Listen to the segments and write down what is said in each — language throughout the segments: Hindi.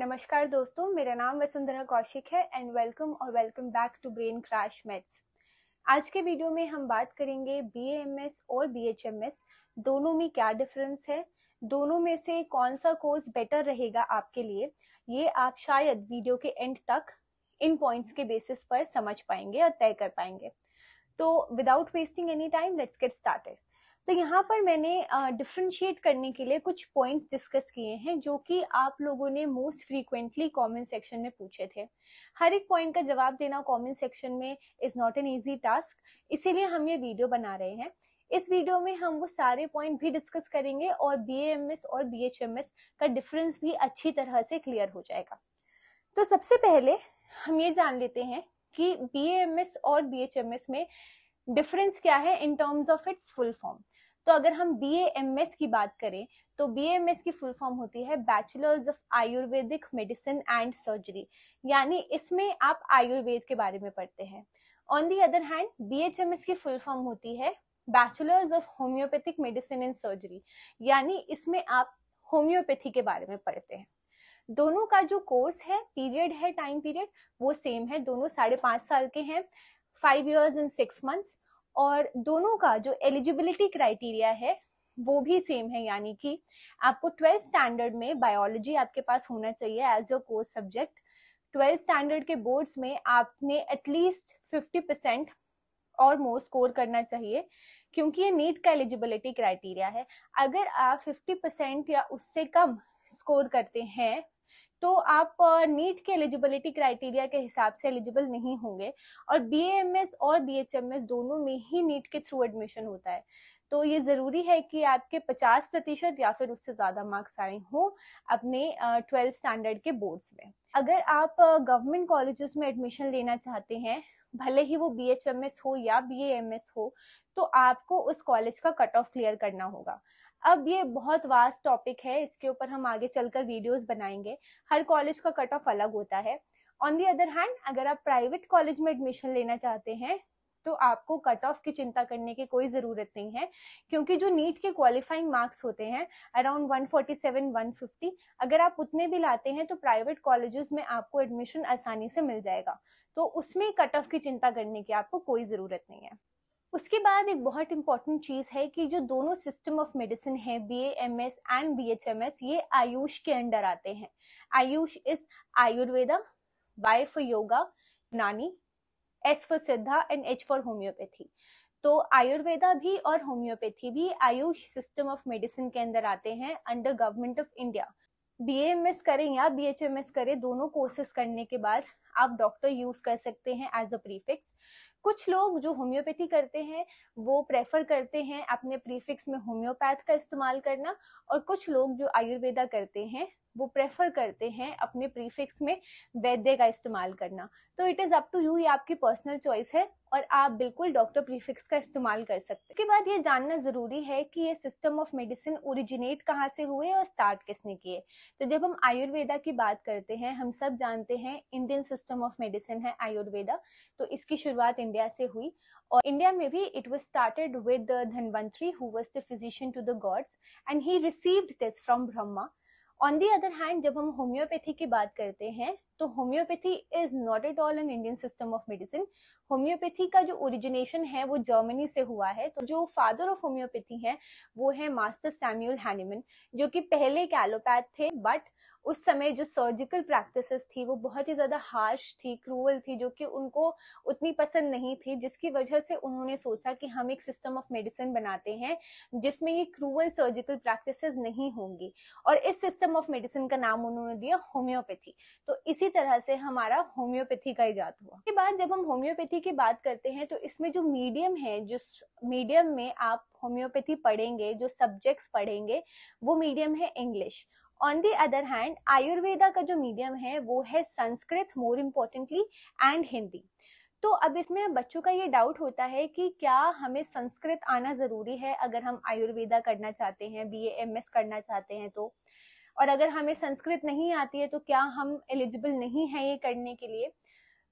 नमस्कार दोस्तों मेरा नाम वसुंधरा कौशिक है एंड वेलकम और welcome back to brain crash mates आज के वीडियो में हम बात करेंगे बीएएमएस और बीएचएमएस दोनों में क्या डिफरेंस है दोनों में से कौन सा कोर्स बेटर रहेगा आपके लिए ये आप शायद वीडियो के एंड तक इन पॉइंट्स के बेसिस पर समझ पाएंगे और तय कर पाएंगे तो without wasting any time let's get started तो यहाँ पर मैंने डिफ्रेंशिएट uh, करने के लिए कुछ पॉइंट्स डिस्कस किए हैं जो कि आप लोगों ने मोस्ट फ्रीक्वेंटली कमेंट सेक्शन में पूछे थे हर एक पॉइंट का जवाब देना कमेंट सेक्शन में is not an easy task इसीलिए हम ये वीडियो बना रहे हैं इस वीडियो में हम वो सारे पॉइंट भी डिस्कस करेंगे और बी और बी का डिफरेंस भी अच्छी तरह से क्लियर हो जाएगा तो सबसे पहले हम ये जान लेते हैं कि बी और बी में डिफरेंस क्या है in terms of its full form तो अगर हम बी एम एस की बात करें तो बी एम एस की फुल फॉर्म होती है bachelors of Ayurvedic medicine and surgery यानी इसमें आप आयुर्वेद के बारे में पढ़ते हैं on the other hand B H M S की फुल फॉर्म होती है bachelors of homoeopathic medicine and surgery यानी इसमें आप होम्योपैथी के बारे में पढ़ते हैं दोनों का जो कोर्स है पीरियड है टाइम पीरियड वो सेम है दोनों साढ़े पाँच साल के हैं five years and six months और दोनों का जो एलिजिबिलिटी क्राइटेरिया है वो भी सेम है यानी कि आपको ट्वेल्थ स्टैंडर्ड में बायोलॉजी आपके पास होना चाहिए as a course subject twelfth standard के बोर्ड्स में आपने एटलीस्ट फिफ्टी परसेंट और मोर स्कोर करना चाहिए क्योंकि ये नीट का एलिजिबिलिटी क्राइटेरिया है अगर आप फिफ्टी परसेंट या उससे कम स्कोर करते हैं तो आप नीट के एलिजिबिलिटी क्राइटेरिया के हिसाब से एलिजिबल नहीं होंगे और बी और बी दोनों में ही नीट के थ्रू एडमिशन होता है तो ये ज़रूरी है कि आपके 50 प्रतिशत या फिर उससे ज़्यादा मार्क्स आए हों अपने ट्वेल्थ स्टैंडर्ड के बोर्ड्स में अगर आप गवर्नमेंट कॉलेजेस में एडमिशन लेना चाहते हैं भले ही वो बी हो या बी हो तो आपको उस कॉलेज का कट ऑफ क्लियर करना होगा अब ये बहुत वास्ट टॉपिक है इसके ऊपर हम आगे चलकर वीडियोस बनाएंगे हर कॉलेज का कट ऑफ अलग होता है ऑन दी अदर हैंड अगर आप प्राइवेट कॉलेज में एडमिशन लेना चाहते हैं तो आपको कट ऑफ की चिंता करने की कोई ज़रूरत नहीं है क्योंकि जो नीट के क्वालिफाइंग मार्क्स होते हैं अराउंड 147, 150 अगर आप उतने भी लाते हैं तो प्राइवेट कॉलेजेस में आपको एडमिशन आसानी से मिल जाएगा तो उसमें कट ऑफ की चिंता करने की आपको कोई ज़रूरत नहीं है उसके बाद एक बहुत इंपॉर्टेंट चीज़ है कि जो दोनों सिस्टम ऑफ मेडिसिन है B M S and B H M S ये आयुष के अंडर आते हैं AYUSH is Ayurveda Y for yoga नानी S for Siddha and H for homoeopathy तो आयुर्वेदा भी और होम्योपैथी भी आयुष सिस्टम ऑफ मेडिसिन के अंदर आते हैं under government of India B M S करें या बी एच एम एस करें दोनों कोर्सेस करने के बाद आप डॉक्टर यूज़ कर सकते हैं एज अ प्रीफिक्स कुछ लोग जो होम्योपैथी करते हैं वो प्रेफर करते हैं अपने प्रीफिक्स में होम्योपैथ का इस्तेमाल करना और कुछ लोग जो आयुर्वेदा करते हैं वो प्रेफर करते हैं अपने प्रीफिक्स में वैद्य का इस्तेमाल करना तो it is up to you ये आपकी पर्सनल चॉइस है और आप बिल्कुल डॉक्टर प्रीफिक्स का इस्तेमाल कर सकते हैं इसके बाद ये जानना ज़रूरी है कि ये सिस्टम ऑफ मेडिसिन ओरिजिनेट कहाँ से हुए और स्टार्ट किसने किए तो जब हम आयुर्वेदा की बात करते हैं हम सब जानते हैं इंडियन सिस्टम ऑफ मेडिसिन है आयुर्वेदा तो इसकी शुरुआत इंडिया से हुई और इंडिया में भी it was started with Dhanvantari who was the physician to the gods and he received this from Brahma on the other hand जब हम होम्योपैथी की बात करते हैं तो homoeopathy is not at all an Indian system of medicine homoeopathy का जो ओरिजिनेशन है वो जर्मनी से हुआ है तो जो फादर ऑफ होम्योपैथी है वो है मास्टर सैम्यूल हैनीमन जो कि पहले एक एलोपैथ थे बट उस समय जो सर्जिकल प्रैक्टिसेस थी वो बहुत ही ज़्यादा हार्श थी क्रूअल थी जो कि उनको उतनी पसंद नहीं थी जिसकी वजह से उन्होंने सोचा कि हम एक सिस्टम ऑफ मेडिसिन बनाते हैं जिसमें ये क्रूअल सर्जिकल प्रैक्टिसेस नहीं होंगी और इस सिस्टम ऑफ मेडिसिन का नाम उन्होंने दिया होम्योपैथी तो इसी तरह से हमारा होम्योपैथी का इजाद हुआ उसके बाद जब हम होम्योपैथी की बात करते हैं तो इसमें जो मीडियम है जिस मीडियम में आप होम्योपैथी पढ़ेंगे जो सब्जेक्ट्स पढ़ेंगे वो मीडियम है English on the other hand Ayurveda का जो मीडियम है वो है Sanskrit more importantly and Hindi तो अब इसमें बच्चों का ये डाउट होता है कि क्या हमें संस्कृत आना ज़रूरी है अगर हम आयुर्वेदा करना चाहते हैं बी एम एस करना चाहते हैं तो और अगर हमें संस्कृत नहीं आती है तो क्या हम एलिजिबल नहीं है ये करने के लिए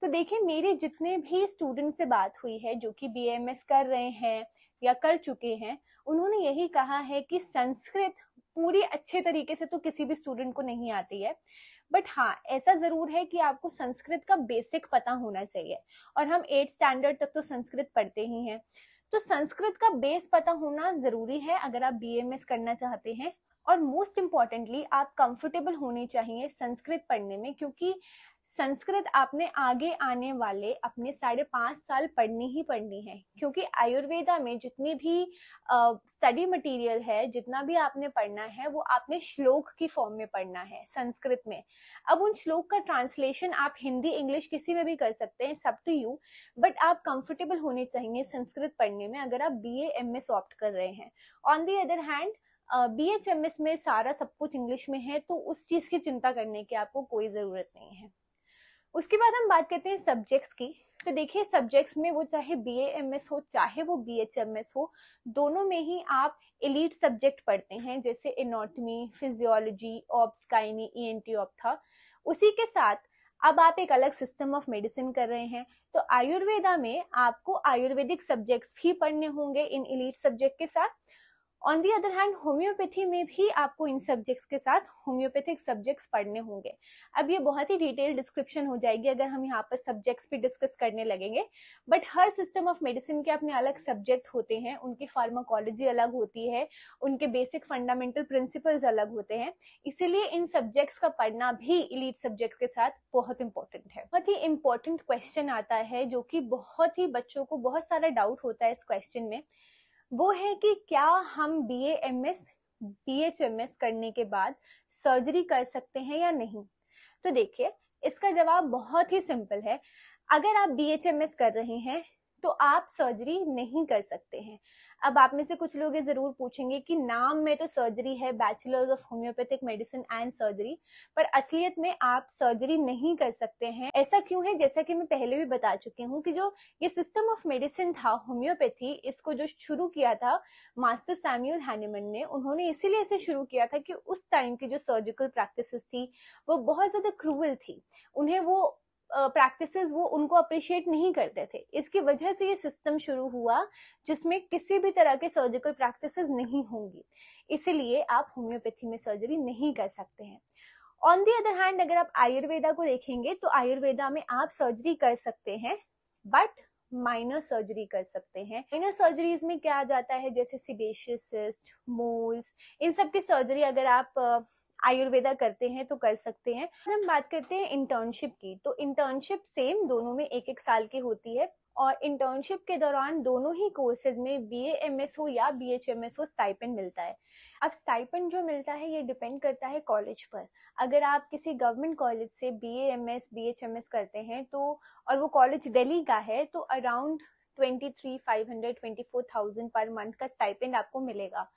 तो देखिए मेरी जितने भी स्टूडेंट से बात हुई है जो कि बी एम एस कर रहे हैं या कर चुके हैं उन्होंने यही कहा है कि संस्कृत पूरी अच्छे तरीके से तो किसी भी स्टूडेंट को नहीं आती है बट हाँ ऐसा जरूर है कि आपको संस्कृत का बेसिक पता होना चाहिए और हम एट स्टैंडर्ड तक तो संस्कृत पढ़ते ही हैं तो संस्कृत का बेस पता होना जरूरी है अगर आप बी करना चाहते हैं और मोस्ट इम्पॉर्टेंटली आप कंफर्टेबल होने चाहिए संस्कृत पढ़ने में क्योंकि संस्कृत आपने आगे आने वाले अपने साढ़े पाँच साल पढ़नी ही पढ़नी है क्योंकि आयुर्वेदा में जितनी भी स्टडी मटेरियल है जितना भी आपने पढ़ना है वो आपने श्लोक की फॉर्म में पढ़ना है संस्कृत में अब उन श्लोक का ट्रांसलेशन आप हिंदी इंग्लिश किसी में भी कर सकते हैं सब टू यू बट आप कंफर्टेबल होने चाहिए संस्कृत पढ़ने में अगर आप बी एम एस ऑप्ट कर रहे हैं on the other hand B H M S में सारा सब कुछ इंग्लिश में है तो उस चीज़ की चिंता करने की आपको कोई ज़रूरत नहीं है उसके बाद हम बात करते हैं सब्जेक्ट्स की तो देखिए सब्जेक्ट्स में वो चाहे बी एम एस हो चाहे वो बी एच एम एस हो दोनों में ही आप एलिट सब्जेक्ट पढ़ते हैं जैसे anatomy physiology obs gynae E N T ophtha उसी के साथ अब आप एक अलग सिस्टम ऑफ मेडिसिन कर रहे हैं तो आयुर्वेदा में आपको आयुर्वेदिक सब्जेक्ट्स भी पढ़ने होंगे इन इलीट सब्जेक्ट के साथ on the other hand homoeopathy में भी आपको इन सब्जेक्ट्स के साथ होम्योपैथिक सब्जेक्ट्स पढ़ने होंगे अब ये बहुत ही डिटेल डिस्क्रिप्शन हो जाएगी अगर हम यहाँ पर सब्जेक्ट्स भी डिस्कस करने लगेंगे बट हर सिस्टम ऑफ मेडिसिन के अपने अलग सब्जेक्ट होते हैं उनकी फार्माकोलॉजी अलग होती है उनके बेसिक फंडामेंटल प्रिंसिपल्स अलग होते हैं इसीलिए इन सब्जेक्ट्स का पढ़ना भी इलीट सब्जेक्ट्स के साथ बहुत इंपॉर्टेंट है बहुत ही इंपॉर्टेंट क्वेश्चन आता है जो कि बहुत ही बच्चों को बहुत सारा डाउट होता है इस क्वेश्चन में वो है कि क्या हम B M S B H M S करने के बाद सर्जरी कर सकते हैं या नहीं तो देखिए इसका जवाब बहुत ही सिंपल है अगर आप बी एच एम एस कर रहे हैं तो आप सर्जरी नहीं कर सकते हैं अब आप में से कुछ लोग ये ज़रूर पूछेंगे कि नाम में तो सर्जरी है bachelors of homoeopathic medicine and surgery पर असलियत में आप सर्जरी नहीं कर सकते हैं ऐसा क्यों है जैसा कि मैं पहले भी बता चुकी हूँ कि जो ये सिस्टम ऑफ मेडिसिन था होम्योपैथी इसको जो शुरू किया था मास्टर सैम्यूल हैनीमन ने उन्होंने इसीलिए इसे शुरू किया था कि उस टाइम की जो सर्जिकल प्रैक्टिस थी वो बहुत ज़्यादा क्रूवल थी उन्हें वो प्रैक्टिस वो उनको अप्रिशिएट नहीं करते थे इसकी वजह से ये सिस्टम शुरू हुआ जिसमें किसी भी तरह के सर्जिकल प्रैक्टिस नहीं होंगी इसीलिए आप होम्योपैथी में सर्जरी नहीं कर सकते हैं ऑन दी अदर हैंड अगर आप आयुर्वेदा को देखेंगे तो आयुर्वेदा में आप सर्जरी कर सकते हैं बट माइनर सर्जरी कर सकते हैं माइनर सर्जरीज में क्या आ जाता है जैसे सिबेशियस मोल्स इन सब की सर्जरी अगर आप आयुर्वेदा करते हैं तो कर सकते हैं हम बात करते हैं इंटर्नशिप की तो इंटर्नशिप सेम दोनों में एक एक साल की होती है और इंटर्नशिप के दौरान दोनों ही कोर्सेज में बी एम एस हो या बी एच एम एस हो स्टाइपेंड मिलता है अब स्टाइपेंड जो मिलता है ये डिपेंड करता है कॉलेज पर अगर आप किसी गवर्नमेंट कॉलेज से B M S B H M S करते हैं तो और वो कॉलेज दिल्ली का है तो around twenty three five hundred twenty four thousand per month का स्टाइपेंड आपको मिलेगा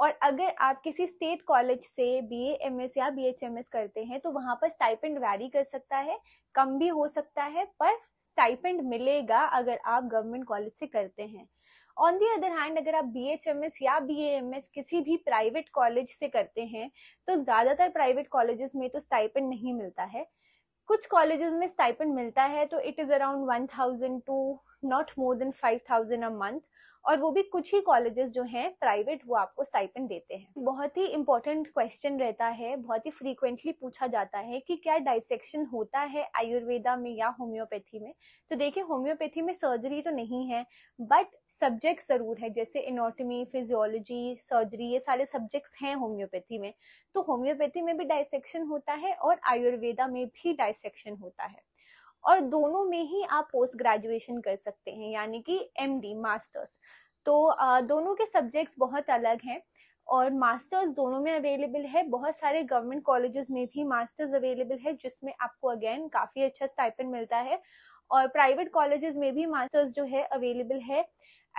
और अगर आप किसी स्टेट कॉलेज से बी एम एस या बी एच एम एस करते हैं तो वहाँ पर स्टाइपेंड वैरी कर सकता है कम भी हो सकता है पर स्टाइपेंड मिलेगा अगर आप गवर्नमेंट कॉलेज से करते हैं ऑन दी अदर हैंड अगर आप बी एच एम एस या बी एम एस किसी भी प्राइवेट कॉलेज से करते हैं तो ज़्यादातर प्राइवेट कॉलेज में तो स्टाइपेंड नहीं मिलता है कुछ कॉलेज में स्टाइपेंड मिलता है तो it is around one thousand to not more than five thousand a month और वो भी कुछ ही कॉलेजेस जो हैं प्राइवेट वो आपको साइपन देते हैं बहुत ही इंपॉर्टेंट क्वेश्चन रहता है बहुत ही फ्रीक्वेंटली पूछा जाता है कि क्या डाइसेक्शन होता है आयुर्वेदा में या होम्योपैथी में तो देखिए होम्योपैथी में सर्जरी तो नहीं है बट सब्जेक्ट ज़रूर है जैसे इनोटमी फिजियोलॉजी सर्जरी ये सारे सब्जेक्ट्स हैं होम्योपैथी में तो होम्योपैथी में भी डाइसेक्शन होता है और आयुर्वेदा में भी डाइसेक्शन होता है और दोनों में ही आप पोस्ट ग्रेजुएशन कर सकते हैं यानी कि एम मास्टर्स तो दोनों के सब्जेक्ट्स बहुत अलग हैं और मास्टर्स दोनों में अवेलेबल है बहुत सारे गवर्नमेंट कॉलेजेस में भी मास्टर्स अवेलेबल है जिसमें आपको अगेन काफ़ी अच्छा स्टाइपेंड मिलता है और प्राइवेट कॉलेजेस में भी मास्टर्स जो है अवेलेबल है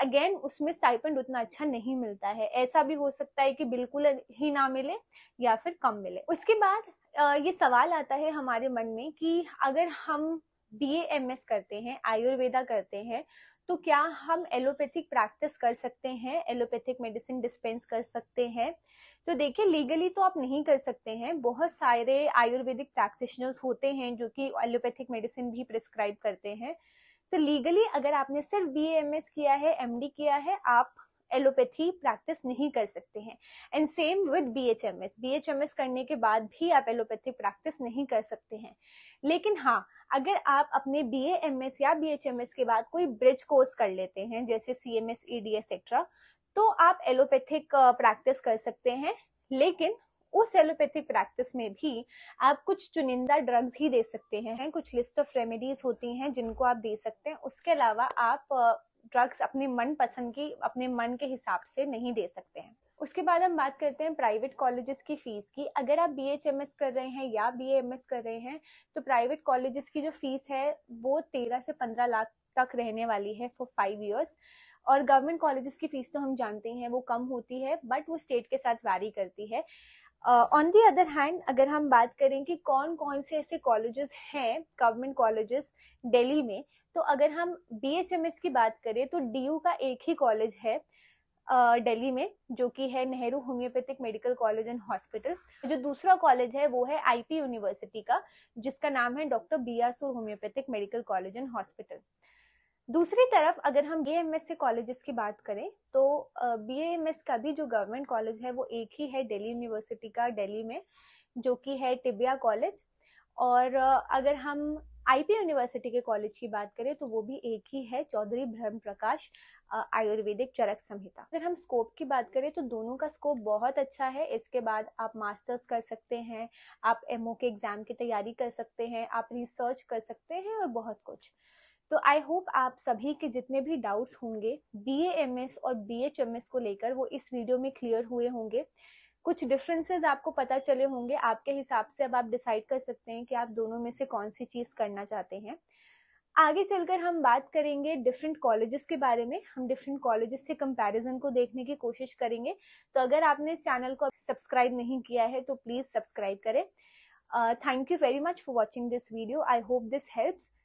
अगेन उसमें स्टाइपेंड उतना अच्छा नहीं मिलता है ऐसा भी हो सकता है कि बिल्कुल ही ना मिले या फिर कम मिले उसके बाद ये सवाल आता है हमारे मन में कि अगर हम बी एम एस करते हैं आयुर्वेदा करते हैं तो क्या हम एलोपैथिक प्रैक्टिस कर सकते हैं एलोपैथिक मेडिसिन डिस्पेंस कर सकते हैं तो देखिए लीगली तो आप नहीं कर सकते हैं बहुत सारे आयुर्वेदिक प्रैक्टिशनर्स होते हैं जो कि एलोपैथिक मेडिसिन भी प्रिस्क्राइब करते हैं तो लीगली अगर आपने सिर्फ बी एम एस किया है एम डी किया है आप एलोपैथी प्रैक्टिस नहीं कर सकते हैं and same with BHMS BHMS M S B H M S करने के बाद भी आप एलोपैथी प्रैक्टिस नहीं कर सकते हैं लेकिन हाँ अगर आप अपने बी एम एस या बी एच एम एस के बाद कोई ब्रिज कोर्स कर लेते हैं जैसे C M S E etcetera तो आप एलोपैथिक प्रैक्टिस कर सकते हैं लेकिन उस एलोपैथिक प्रैक्टिस में भी आप कुछ चुनिंदा ड्रग्स ही दे सकते हैं कुछ लिस्ट ऑफ रेमेडीज होती हैं जिनको आप दे सकते हैं उसके अलावा आप ड्रग्स अपने मन पसंद की अपने मन के हिसाब से नहीं दे सकते हैं उसके बाद हम बात करते हैं प्राइवेट कॉलेजेस की फ़ीस की अगर आप बी एच एम एस कर रहे हैं या बी एम एस कर रहे हैं तो प्राइवेट कॉलेजेस की जो फ़ीस है वो तेरह से पंद्रह लाख तक रहने वाली है फॉर फाइव ईयर्स और गवर्नमेंट कॉलेजेस की फ़ीस तो हम जानते हैं वो कम होती है बट वो स्टेट के साथ वैरी करती है ऑन दी अदर हैंड अगर हम बात करें कि कौन कौन से ऐसे कॉलेजेस हैं गवर्नमेंट कॉलेजेस दिल्ली में तो अगर हम बीएचएमएस की बात करें तो डीयू का एक ही कॉलेज है दिल्ली में जो कि है Nehru homoeopathic medical college and hospital जो दूसरा कॉलेज है वो है आईपी यूनिवर्सिटी का जिसका नाम है doctor B R Sur homoeopathic medical college and hospital दूसरी तरफ अगर हम बी एम एस से कॉलेजेस की बात करें तो बी एम एस का भी जो गवर्नमेंट कॉलेज है वो एक ही है दिल्ली यूनिवर्सिटी का दिल्ली में जो कि है टिबिया कॉलेज और अगर हम आईपी यूनिवर्सिटी के कॉलेज की बात करें तो वो भी एक ही है चौधरी ब्रह्म प्रकाश आयुर्वेदिक चरक संहिता अगर हम स्कोप की बात करें तो दोनों का स्कोप बहुत अच्छा है इसके बाद आप मास्टर्स कर सकते हैं आप एम के एग्ज़ाम की तैयारी कर सकते हैं आप रिसर्च कर सकते हैं और बहुत कुछ तो आई होप आप सभी के जितने भी डाउट्स होंगे बी एम एस और बी एच एम एस को लेकर वो इस वीडियो में क्लियर हुए होंगे कुछ डिफरेंसेस आपको पता चले होंगे आपके हिसाब से अब आप डिसाइड कर सकते हैं कि आप दोनों में से कौन सी चीज़ करना चाहते हैं आगे चलकर हम बात करेंगे डिफरेंट कॉलेजेस के बारे में हम डिफरेंट कॉलेजेस से कंपैरिजन को देखने की कोशिश करेंगे तो अगर आपने इस चैनल को सब्सक्राइब नहीं किया है तो प्लीज़ सब्सक्राइब करें thank you very much for watching this video I hope this helps